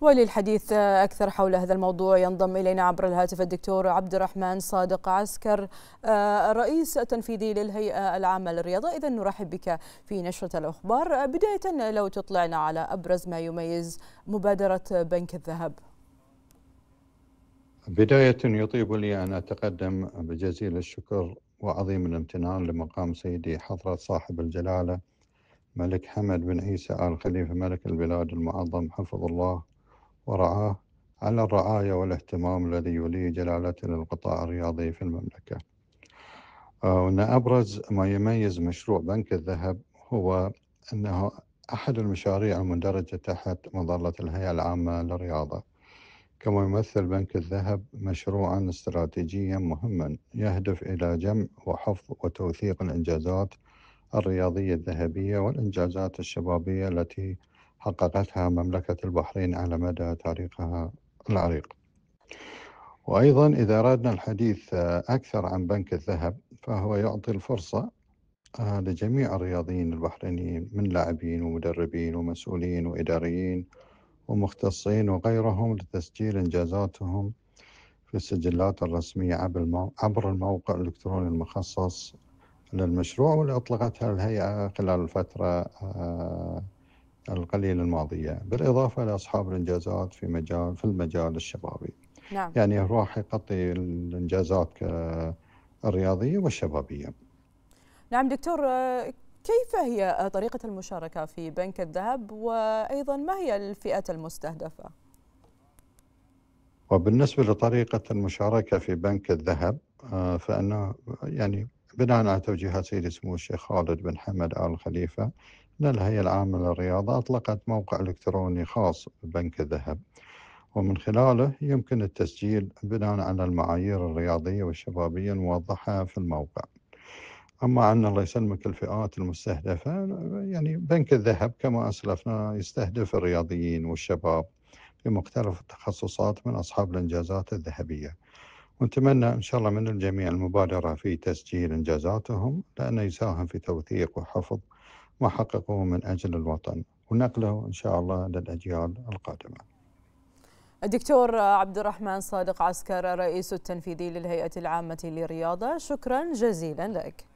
وللحديث آه، أكثر حول هذا الموضوع ينضم إلينا عبر الهاتف الدكتور عبد الرحمن صادق عسكر آه، الرئيس التنفيذي للهيئة العامة للرياضة إذا نرحب بك في نشرة الأخبار آه، بداية لو تطلعنا على أبرز ما يميز مبادرة بنك الذهب بداية يطيب لي أن أتقدم بجزيل الشكر وعظيم الامتنان لمقام سيدي حضرة صاحب الجلالة ملك حمد بن عيسى آل خليفة ملك البلاد المعظم حفظ الله ورعاه على الرعاية والاهتمام الذي يوليه جلالته للقطاع الرياضي في المملكة آه، وأن أبرز ما يميز مشروع بنك الذهب هو أنه أحد المشاريع المندرجة تحت مظلة الهيئة العامة للرياضة كما يمثل بنك الذهب مشروعا استراتيجيا مهما يهدف إلى جمع وحفظ وتوثيق الإنجازات الرياضية الذهبية والإنجازات الشبابية التي حققتها مملكة البحرين على مدى تاريخها العريق وأيضا إذا أردنا الحديث أكثر عن بنك الذهب فهو يعطي الفرصة آه، لجميع الرياضيين البحرينيين من لاعبين ومدربين ومسؤولين وإداريين ومختصين وغيرهم لتسجيل إنجازاتهم في السجلات الرسمية عبر الموقع الإلكتروني المخصص للمشروع واللي أطلقتها الهيئة خلال الفترة آه، القليلة الماضية بالإضافة لأصحاب الإنجازات في مجال في المجال الشبابي نعم. يعني راح يغطي الإنجازات الرياضية والشبابية نعم دكتور آه، كيف هي طريقة المشاركة في بنك الذهب وأيضا ما هي الفئات المستهدفة؟ وبالنسبة لطريقة المشاركة في بنك الذهب آه، فأنه يعني بناء على توجيهات سيدي سمو الشيخ خالد بن حمد آل خليفة من الهيئة العامة للرياضة أطلقت موقع إلكتروني خاص ببنك الذهب ومن خلاله يمكن التسجيل بناء على المعايير الرياضية والشبابية الموضحة في الموقع أما عن الله يسلمك الفئات المستهدفة يعني بنك الذهب كما أسلفنا يستهدف الرياضيين والشباب في مختلف التخصصات من أصحاب الإنجازات الذهبية ونتمنى إن شاء الله من الجميع المبادرة في تسجيل إنجازاتهم لأنه يساهم في توثيق وحفظ وحققه من أجل الوطن ونقله إن شاء الله للأجيال القادمة الدكتور عبد الرحمن صادق عسكر رئيس التنفيذي للهيئة العامة للرياضة شكرا جزيلا لك